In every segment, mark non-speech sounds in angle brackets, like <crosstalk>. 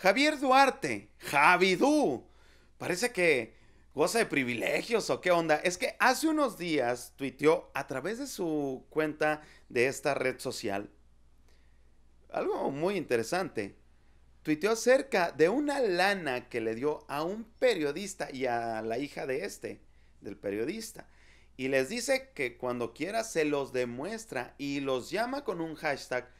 Javier Duarte, Javidú, parece que goza de privilegios o qué onda. Es que hace unos días tuiteó a través de su cuenta de esta red social algo muy interesante. Tuiteó acerca de una lana que le dio a un periodista y a la hija de este, del periodista. Y les dice que cuando quiera se los demuestra y los llama con un hashtag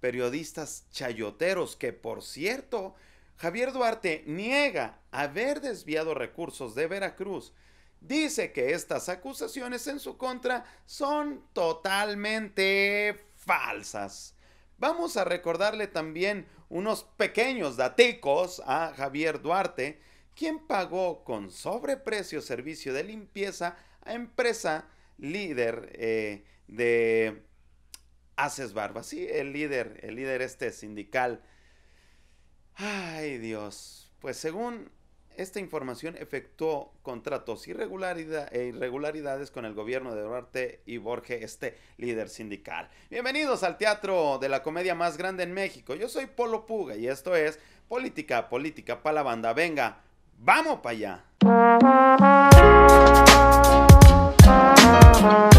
periodistas chayoteros, que por cierto Javier Duarte niega haber desviado recursos de Veracruz. Dice que estas acusaciones en su contra son totalmente falsas. Vamos a recordarle también unos pequeños daticos a Javier Duarte, quien pagó con sobreprecio servicio de limpieza a empresa líder eh, de Haces Barba, sí, el líder, el líder este sindical Ay Dios, pues según esta información efectuó contratos e irregularidades con el gobierno de Duarte y Borges, este líder sindical. Bienvenidos al teatro de la comedia más grande en México. Yo soy Polo Puga y esto es Política, Política para la Banda. Venga, vamos para allá.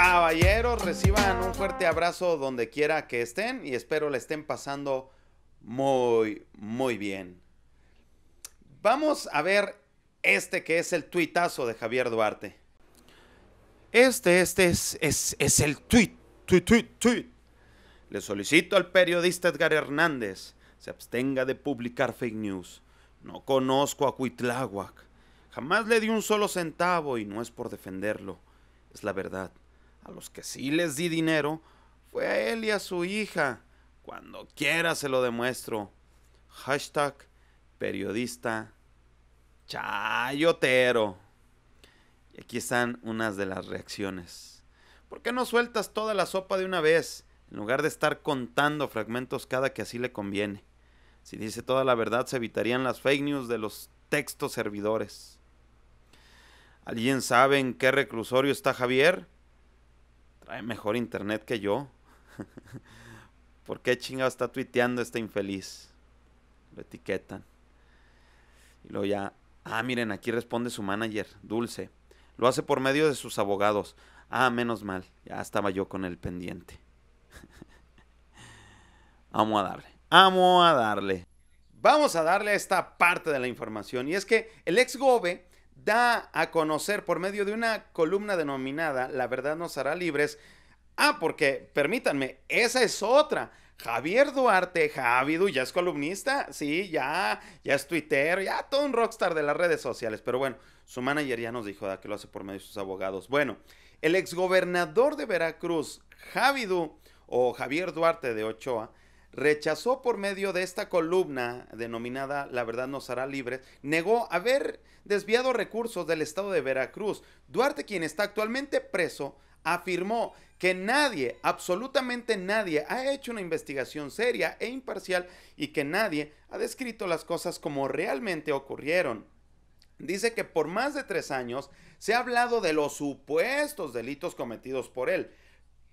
Caballeros, reciban un fuerte abrazo donde quiera que estén y espero le estén pasando muy, muy bien. Vamos a ver este que es el tuitazo de Javier Duarte. Este, este es, es, el tuit, tuit, tuit, tuit. Le solicito al periodista Edgar Hernández se abstenga de publicar fake news. No conozco a Cuitláhuac. Jamás le di un solo centavo y no es por defenderlo. Es la verdad. A los que sí les di dinero fue a él y a su hija. Cuando quiera se lo demuestro. Hashtag periodista chayotero. Y aquí están unas de las reacciones. ¿Por qué no sueltas toda la sopa de una vez? en lugar de estar contando fragmentos cada que así le conviene. Si dice toda la verdad, se evitarían las fake news de los textos servidores. ¿Alguien sabe en qué reclusorio está Javier? mejor internet que yo. <laughs> ¿Por qué chingado está tuiteando este infeliz? Lo etiquetan. Y luego ya, ah, miren, aquí responde su manager, Dulce. Lo hace por medio de sus abogados. Ah, menos mal, ya estaba yo con el pendiente. <laughs> Amo a darle, amo a darle. Vamos a darle a esta parte de la información. Y es que el ex Gobe da a conocer por medio de una columna denominada La verdad nos hará libres. Ah, porque permítanme, esa es otra. Javier Duarte, Javidu, ya es columnista, sí, ya, ya es Twitter, ya todo un rockstar de las redes sociales. Pero bueno, su manager ya nos dijo que lo hace por medio de sus abogados. Bueno, el exgobernador de Veracruz, Javidu, o Javier Duarte de Ochoa, rechazó por medio de esta columna denominada La verdad nos hará libres, negó haber desviado recursos del estado de Veracruz. Duarte, quien está actualmente preso, afirmó que nadie, absolutamente nadie, ha hecho una investigación seria e imparcial y que nadie ha descrito las cosas como realmente ocurrieron. Dice que por más de tres años se ha hablado de los supuestos delitos cometidos por él,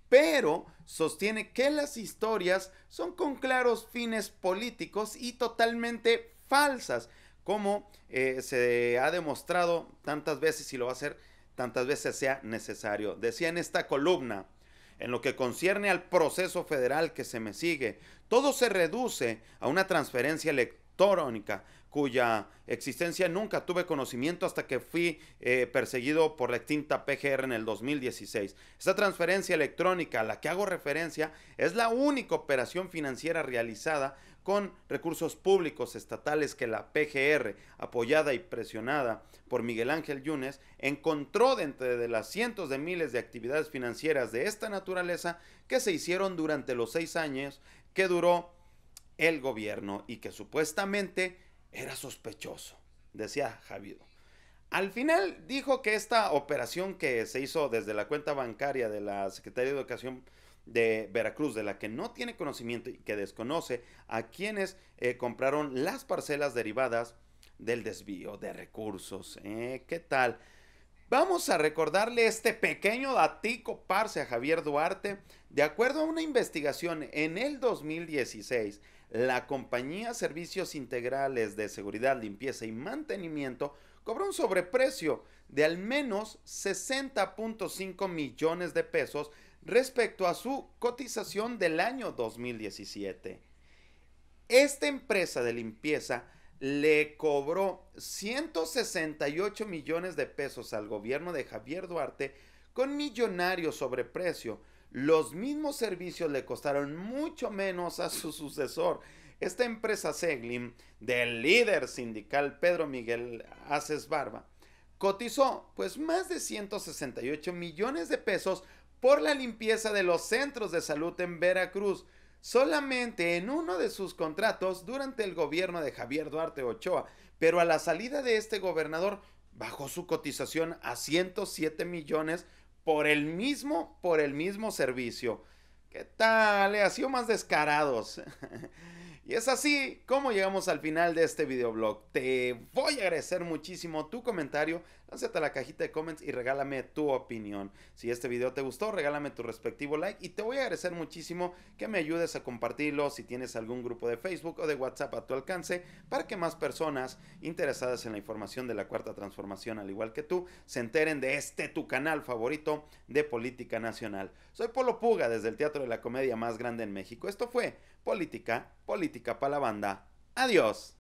pero sostiene que las historias son con claros fines políticos y totalmente falsas, como eh, se ha demostrado tantas veces y lo va a hacer tantas veces sea necesario. Decía en esta columna, en lo que concierne al proceso federal que se me sigue, todo se reduce a una transferencia electrónica cuya existencia nunca tuve conocimiento hasta que fui eh, perseguido por la extinta PGR en el 2016. Esta transferencia electrónica a la que hago referencia es la única operación financiera realizada con recursos públicos estatales que la PGR, apoyada y presionada por Miguel Ángel Yunes, encontró dentro de las cientos de miles de actividades financieras de esta naturaleza que se hicieron durante los seis años que duró el gobierno y que supuestamente era sospechoso, decía Javido. Al final dijo que esta operación que se hizo desde la cuenta bancaria de la Secretaría de Educación de Veracruz, de la que no tiene conocimiento y que desconoce a quienes eh, compraron las parcelas derivadas del desvío de recursos. Eh, ¿Qué tal? Vamos a recordarle este pequeño datico parce a Javier Duarte. De acuerdo a una investigación en el 2016, la compañía Servicios Integrales de Seguridad, Limpieza y Mantenimiento cobró un sobreprecio de al menos 60.5 millones de pesos respecto a su cotización del año 2017. Esta empresa de limpieza le cobró 168 millones de pesos al gobierno de Javier Duarte con millonario sobreprecio, los mismos servicios le costaron mucho menos a su sucesor. Esta empresa Seglim, del líder sindical Pedro Miguel Aces Barba, cotizó pues más de 168 millones de pesos por la limpieza de los centros de salud en Veracruz, solamente en uno de sus contratos durante el gobierno de Javier Duarte Ochoa, pero a la salida de este gobernador bajó su cotización a 107 millones por el mismo, por el mismo servicio. ¿Qué tal? Eh, ha sido más descarados. <laughs> y es así como llegamos al final de este videoblog. Te voy a agradecer muchísimo tu comentario, lánzate a la cajita de comments y regálame tu opinión. Si este video te gustó, regálame tu respectivo like y te voy a agradecer muchísimo que me ayudes a compartirlo si tienes algún grupo de Facebook o de WhatsApp a tu alcance para que más personas interesadas en la información de la cuarta transformación, al igual que tú, se enteren de este tu canal favorito de política nacional. Soy Polo Puga desde el Teatro de la Comedia más grande en México. Esto fue Política, Política para la Banda. Adiós.